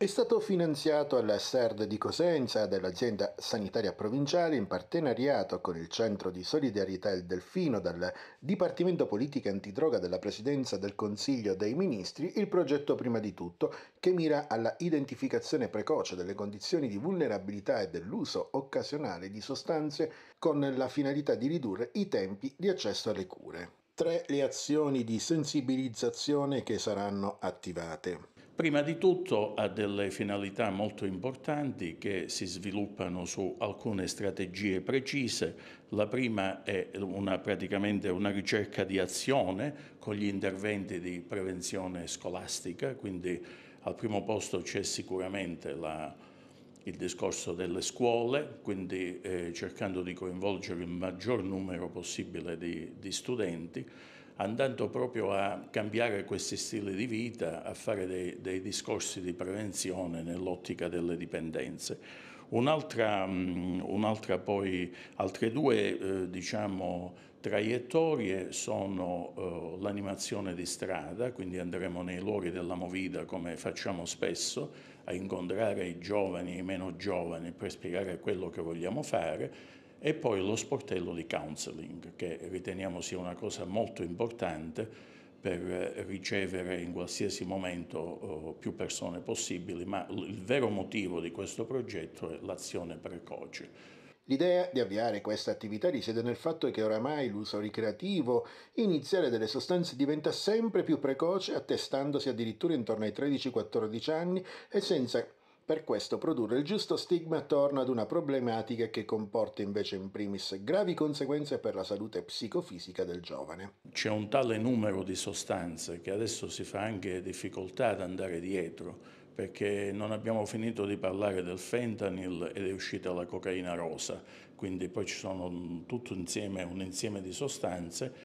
È stato finanziato alla SERD di Cosenza dell'azienda sanitaria provinciale in partenariato con il Centro di Solidarietà Il Delfino dal Dipartimento Politica Antidroga della Presidenza del Consiglio dei Ministri il progetto Prima di tutto che mira alla identificazione precoce delle condizioni di vulnerabilità e dell'uso occasionale di sostanze con la finalità di ridurre i tempi di accesso alle cure. Tre le azioni di sensibilizzazione che saranno attivate. Prima di tutto ha delle finalità molto importanti che si sviluppano su alcune strategie precise. La prima è una, praticamente una ricerca di azione con gli interventi di prevenzione scolastica, quindi al primo posto c'è sicuramente la, il discorso delle scuole, quindi eh, cercando di coinvolgere il maggior numero possibile di, di studenti andando proprio a cambiare questi stili di vita, a fare dei, dei discorsi di prevenzione nell'ottica delle dipendenze. Un'altra, mm, un'altra poi, altre due eh, diciamo, traiettorie sono eh, l'animazione di strada, quindi andremo nei luoghi della movida come facciamo spesso, a incontrare i giovani e i meno giovani per spiegare quello che vogliamo fare, e poi lo sportello di counseling che riteniamo sia una cosa molto importante per ricevere in qualsiasi momento oh, più persone possibili, ma il vero motivo di questo progetto è l'azione precoce. L'idea di avviare questa attività risiede nel fatto che oramai l'uso ricreativo iniziale delle sostanze diventa sempre più precoce, attestandosi addirittura intorno ai 13-14 anni e senza per questo produrre il giusto stigma attorno ad una problematica che comporta invece in primis gravi conseguenze per la salute psicofisica del giovane. C'è un tale numero di sostanze che adesso si fa anche difficoltà ad andare dietro perché non abbiamo finito di parlare del fentanyl ed è uscita la cocaina rosa, quindi poi ci sono tutto insieme, un insieme di sostanze